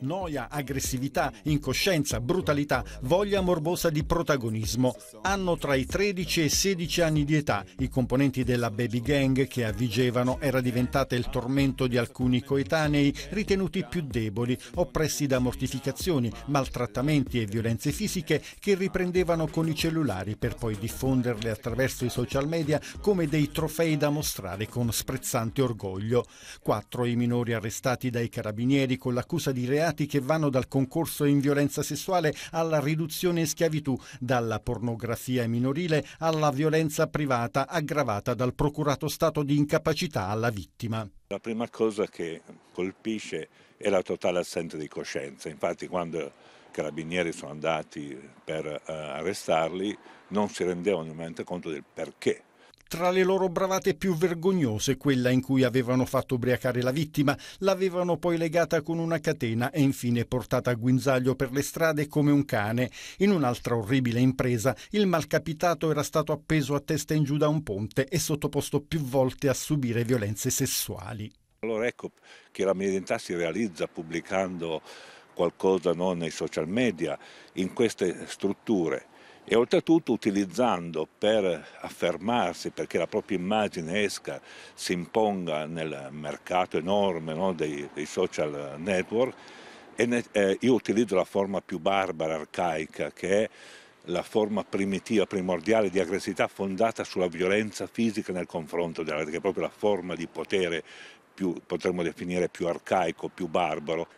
noia, aggressività, incoscienza, brutalità, voglia morbosa di protagonismo. Hanno tra i 13 e i 16 anni di età. I componenti della baby gang che avvigevano era diventata il tormento di alcuni coetanei ritenuti più deboli, oppressi da mortificazioni, maltrattamenti e violenze fisiche che riprendevano con i cellulari per poi diffonderle attraverso i social media come dei trofei da mostrare con sprezzante orgoglio. Quattro i minori arrestati dai carabinieri con l'accusa di reato reati che vanno dal concorso in violenza sessuale alla riduzione in schiavitù, dalla pornografia minorile alla violenza privata aggravata dal procurato stato di incapacità alla vittima. La prima cosa che colpisce è la totale assenza di coscienza. Infatti quando i carabinieri sono andati per eh, arrestarli non si rendevano ovviamente conto del perché tra le loro bravate più vergognose quella in cui avevano fatto ubriacare la vittima, l'avevano poi legata con una catena e infine portata a guinzaglio per le strade come un cane. In un'altra orribile impresa, il malcapitato era stato appeso a testa in giù da un ponte e sottoposto più volte a subire violenze sessuali. Allora ecco che la mia identità si realizza pubblicando qualcosa no, nei social media, in queste strutture e oltretutto utilizzando per affermarsi, perché la propria immagine esca, si imponga nel mercato enorme no, dei, dei, social network, ne, eh, io utilizzo la forma più barbara, arcaica, che è la forma primitiva, primordiale di aggressività fondata sulla violenza fisica nel confronto della che è proprio la forma di potere più, potremmo definire più arcaico, più barbaro,